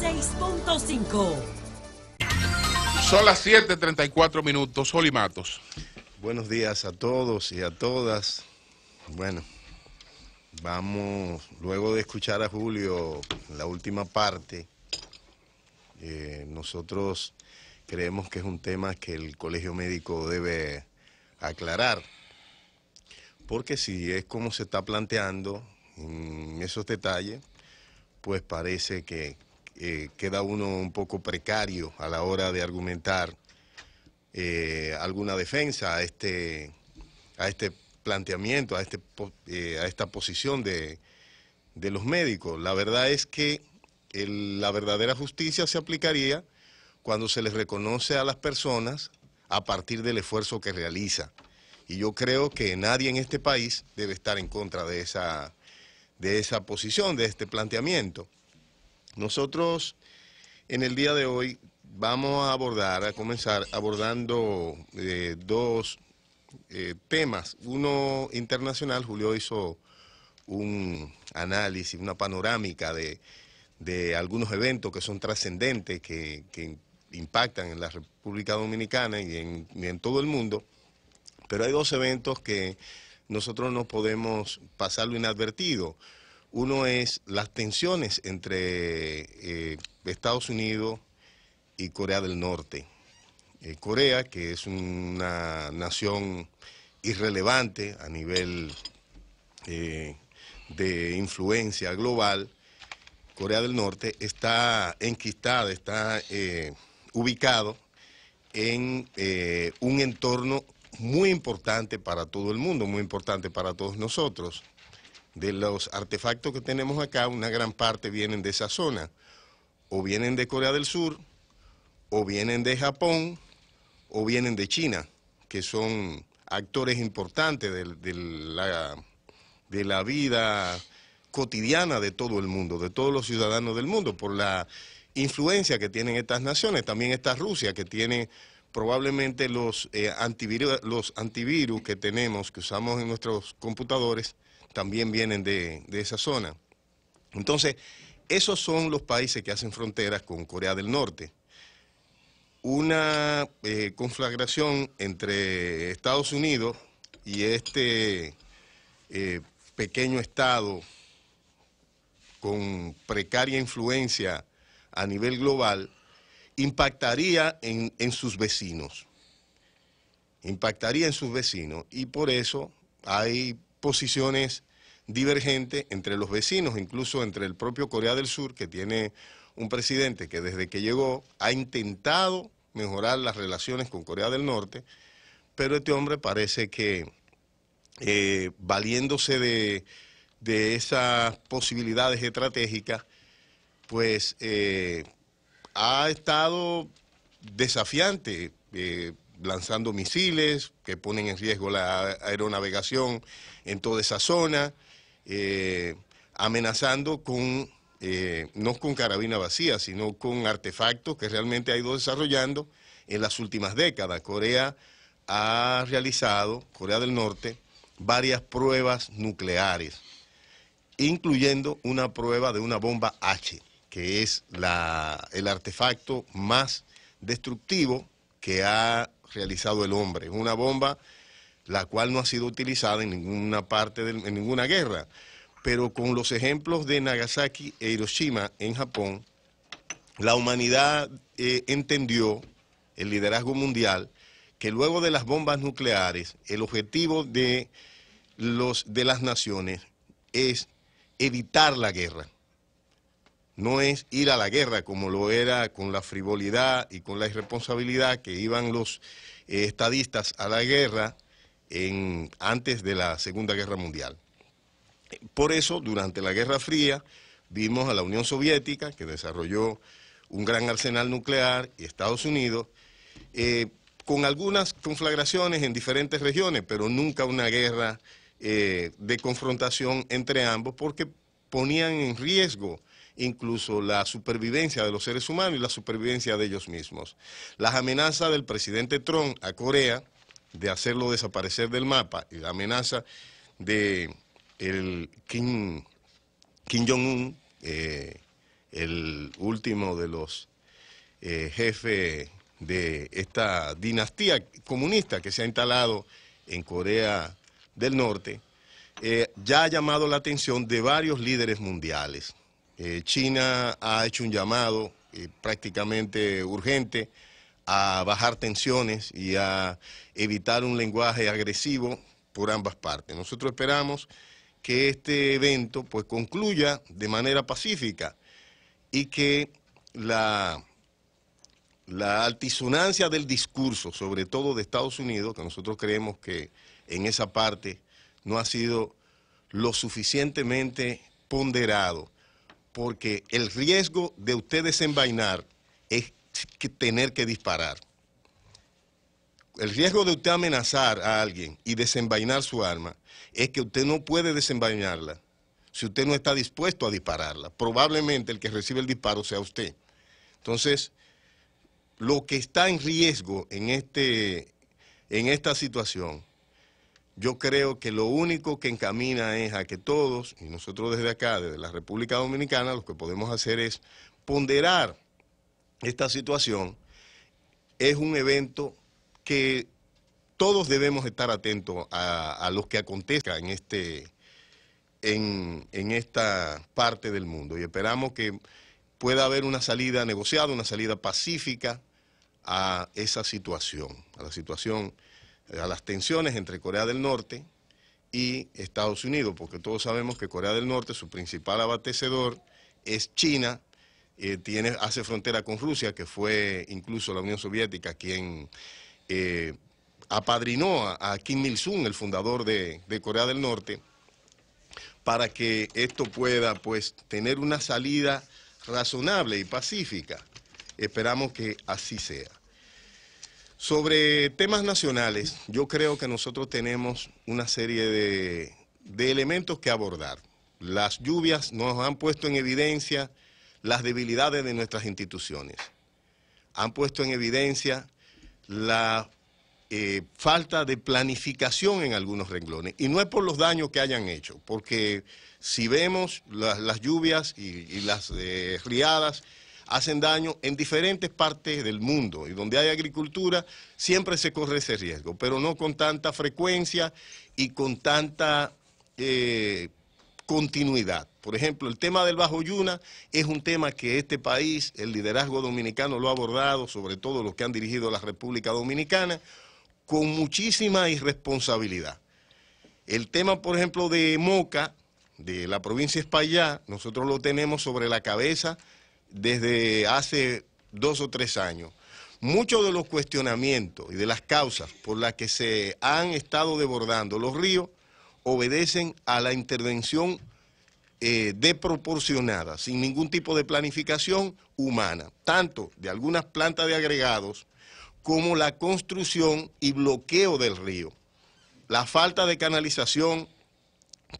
6.5 Son las 7:34 minutos. Sol Matos. Buenos días a todos y a todas. Bueno, vamos, luego de escuchar a Julio la última parte, eh, nosotros creemos que es un tema que el colegio médico debe aclarar. Porque si es como se está planteando en esos detalles, pues parece que eh, queda uno un poco precario a la hora de argumentar eh, alguna defensa a este, a este planteamiento, a, este, eh, a esta posición de, de, los médicos. La verdad es que la verdadera justicia se aplicaría cuando se les reconoce a las personas a partir del esfuerzo que realiza. Y yo creo que nadie en este país debe estar en contra de esa, de esa posición, de este planteamiento. Nosotros en el día de hoy vamos a abordar, a comenzar abordando eh, dos eh, temas. Uno internacional, Julio hizo un análisis, una panorámica de, de algunos eventos que son trascendentes, que, impactan en la República Dominicana y en, y en todo el mundo. Pero hay dos eventos que nosotros no podemos pasarlo inadvertido. Uno es las tensiones entre eh, Estados Unidos y Corea del Norte. Eh, Corea, que es una nación irrelevante a nivel eh, de influencia global, Corea del Norte está enquistada, está ubicado en un entorno muy importante para todo el mundo, muy importante para todos nosotros. De los artefactos que tenemos acá, una gran parte vienen de esa zona. O vienen de Corea del Sur, o vienen de Japón, o vienen de China, que son actores importantes de, de, la, la vida cotidiana de todo el mundo, de todos los ciudadanos del mundo, por la influencia que tienen estas naciones. También está Rusia, que tiene probablemente los, eh, antivirus, los antivirus que tenemos, que usamos en nuestros computadores, también vienen de, esa zona. Entonces, esos son los países que hacen fronteras con Corea del Norte. Una eh, conflagración entre Estados Unidos y este eh, pequeño Estado con precaria influencia a nivel global impactaría en, sus vecinos. Impactaría en sus vecinos y por eso hay posiciones divergentes entre los vecinos, incluso entre el propio Corea del Sur, que tiene un presidente que desde que llegó ha intentado mejorar las relaciones con Corea del Norte, pero este hombre parece que eh, valiéndose de, esas posibilidades estratégicas, pues eh, ha estado desafiante, eh, lanzando misiles que ponen en riesgo la aeronavegación en toda esa zona, eh, amenazando con, eh, no con carabina vacía, sino con artefactos que realmente ha ido desarrollando en las últimas décadas. Corea ha realizado, Corea del Norte, varias pruebas nucleares, incluyendo una prueba de una bomba H que es el artefacto más destructivo que ha realizado el hombre. Es una bomba la cual no ha sido utilizada en ninguna parte, en ninguna guerra. Pero con los ejemplos de Nagasaki e Hiroshima en Japón, la humanidad eh, entendió, el liderazgo mundial, que luego de las bombas nucleares, el objetivo de, los, de las naciones es evitar la guerra no es ir a la guerra como lo era con la frivolidad y con la irresponsabilidad que iban los eh, estadistas a la guerra en, antes de la Segunda Guerra Mundial. Por eso, durante la Guerra Fría, vimos a la Unión Soviética, que desarrolló un gran arsenal nuclear, y Estados Unidos, eh, con algunas conflagraciones en diferentes regiones, pero nunca una guerra eh, de confrontación entre ambos, porque ponían en riesgo incluso la supervivencia de los seres humanos y la supervivencia de ellos mismos. Las amenazas del presidente Trump a Corea de hacerlo desaparecer del mapa y la amenaza de el Kim, Jong-un, eh, el último de los eh, jefes de esta dinastía comunista que se ha instalado en Corea del Norte, eh, ya ha llamado la atención de varios líderes mundiales. Eh, China ha hecho un llamado eh, prácticamente urgente a bajar tensiones y a evitar un lenguaje agresivo por ambas partes. Nosotros esperamos que este evento pues concluya de manera pacífica y que la, la altisonancia del discurso, sobre todo de Estados Unidos, que nosotros creemos que en esa parte no ha sido lo suficientemente ponderado, porque el riesgo de usted desenvainar es tener que disparar. El riesgo de usted amenazar a alguien y desenvainar su arma es que usted no puede desenvainarla si usted no está dispuesto a dispararla. Probablemente el que recibe el disparo sea usted. Entonces, lo que está en riesgo este, en esta situación yo creo que lo único que encamina es a que todos, y nosotros desde acá, desde la República Dominicana, lo que podemos hacer es ponderar esta situación. Es un evento que todos debemos estar atentos a, lo que acontezca en, este, en esta parte del mundo y esperamos que pueda haber una salida negociada, una salida pacífica a esa situación, a la situación eh, a las tensiones entre Corea del Norte y Estados Unidos, porque todos sabemos que Corea del Norte, su principal abastecedor es China, eh, tiene, hace frontera con Rusia, que fue incluso la Unión Soviética quien eh, apadrinó a, Kim Il-sung, el fundador de, Corea del Norte, para que esto pueda pues tener una salida razonable y pacífica. Esperamos que así sea. Sobre temas nacionales, yo creo que nosotros tenemos una serie de, elementos que abordar. Las lluvias nos han puesto en evidencia las debilidades de nuestras instituciones. Han puesto en evidencia la eh, falta de planificación en algunos renglones. Y no es por los daños que hayan hecho, porque si vemos las lluvias y, las friadas eh, riadas hacen daño en diferentes partes del mundo y donde hay agricultura siempre se corre ese riesgo, pero no con tanta frecuencia y con tanta eh, continuidad. Por ejemplo, el tema del Bajo Yuna es un tema que este país, el liderazgo dominicano lo ha abordado, sobre todo los que han dirigido la República Dominicana, con muchísima irresponsabilidad. El tema, por ejemplo, de Moca, de la provincia de nosotros lo tenemos sobre la cabeza desde hace dos o tres años. Muchos de los cuestionamientos y de las causas por las que se han estado desbordando los ríos obedecen a la intervención eh, desproporcionada, sin ningún tipo de planificación humana, tanto de algunas plantas de agregados como la construcción y bloqueo del río, la falta de canalización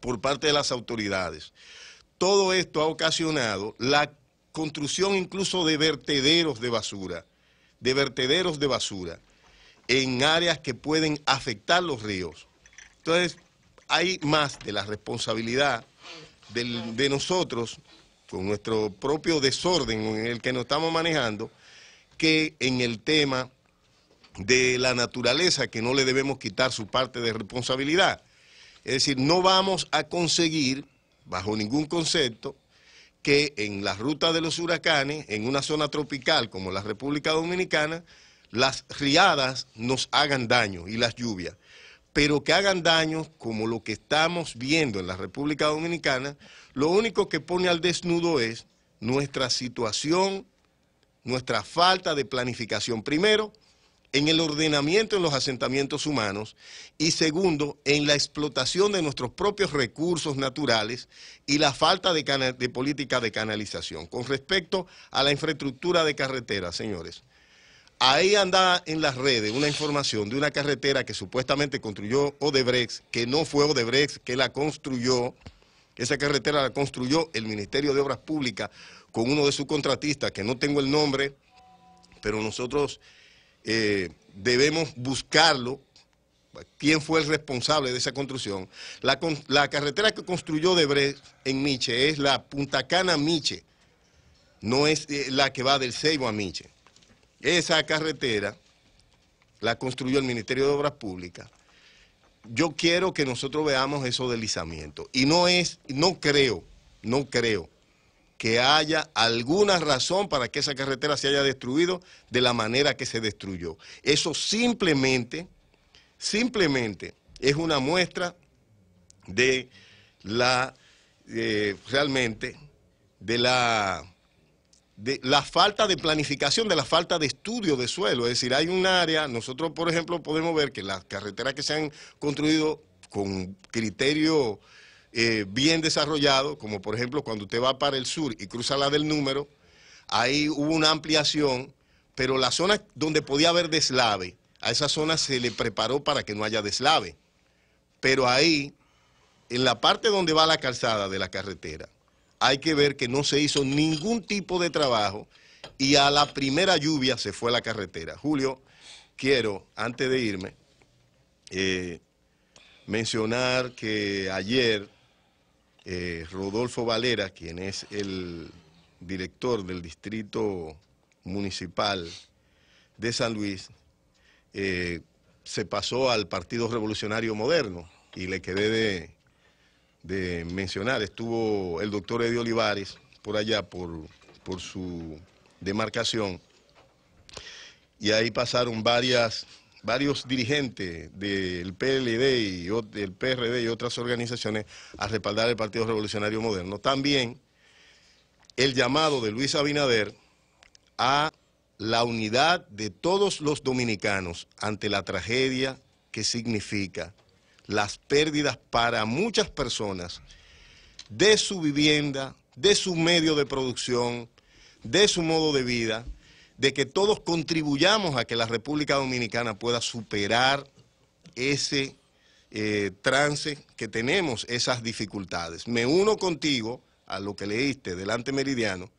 por parte de las autoridades. Todo esto ha ocasionado la construcción incluso de vertederos de basura, de vertederos de basura, en áreas que pueden afectar los ríos. Entonces, hay más de la responsabilidad de nosotros, con nuestro propio desorden en el que nos estamos manejando, que en el tema de la naturaleza, que no le debemos quitar su parte de responsabilidad. Es decir, no vamos a conseguir, bajo ningún concepto, que en la ruta de los huracanes, en una zona tropical como la República Dominicana, las riadas nos hagan daño y las lluvias, pero que hagan daño como lo que estamos viendo en la República Dominicana, lo único que pone al desnudo es nuestra situación, nuestra falta de planificación. Primero, en el ordenamiento en los asentamientos humanos y segundo, en la explotación de nuestros propios recursos naturales y la falta de, política de canalización. Con respecto a la infraestructura de carreteras, señores, ahí anda en las redes una información de una carretera que supuestamente construyó Odebrecht, que no fue Odebrecht, que la construyó, esa carretera la construyó el Ministerio de Obras Públicas con uno de sus contratistas, que no tengo el nombre, pero nosotros eh, debemos buscarlo, quién fue el responsable de esa construcción. La, la carretera que construyó Debre en Miche es la Punta Cana Miche, no es eh, la que va del Seibo a Miche. Esa carretera la construyó el Ministerio de Obras Públicas. Yo quiero que nosotros veamos esos deslizamientos Y no es, no creo, no creo que haya alguna razón para que esa carretera se haya destruido de la manera que se destruyó. Eso simplemente, simplemente es una muestra de la, eh, realmente, de la, de la falta de planificación, de la falta de estudio de suelo. Es decir, hay un área, nosotros por ejemplo podemos ver que las carreteras que se han construido con criterio eh, bien desarrollado, como por ejemplo cuando usted va para el sur y cruza la del número, ahí hubo una ampliación, pero la zona donde podía haber deslave, a esa zona se le preparó para que no haya deslave. Pero ahí, en la parte donde va la calzada de la carretera, hay que ver que no se hizo ningún tipo de trabajo y a la primera lluvia se fue la carretera. Julio, quiero, antes de irme, eh, mencionar que ayer eh, Rodolfo Valera, quien es el director del distrito municipal de San Luis, eh, se pasó al Partido Revolucionario Moderno y le quedé de, mencionar, estuvo el doctor Eddie Olivares por allá, por, por su demarcación, y ahí pasaron varias varios dirigentes del PLD y del PRD y otras organizaciones a respaldar el Partido Revolucionario Moderno. También el llamado de Luis Abinader a la unidad de todos los dominicanos ante la tragedia que significa las pérdidas para muchas personas de su vivienda, de su medio de producción, de su modo de vida de que todos contribuyamos a que la República Dominicana pueda superar ese eh, trance que tenemos, esas dificultades. Me uno contigo a lo que leíste delante meridiano,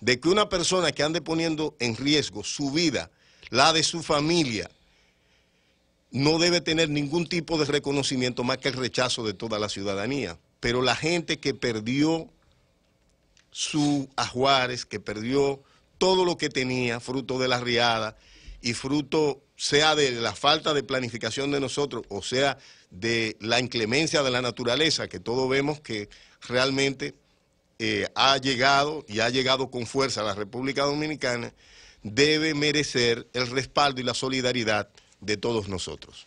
de que una persona que ande poniendo en riesgo su vida, la de su familia, no debe tener ningún tipo de reconocimiento más que el rechazo de toda la ciudadanía. Pero la gente que perdió su ajuares, que perdió todo lo que tenía, fruto de la riada y fruto sea de la falta de planificación de nosotros o sea de la inclemencia de la naturaleza, que todos vemos que realmente eh, ha llegado y ha llegado con fuerza a la República Dominicana, debe merecer el respaldo y la solidaridad de todos nosotros.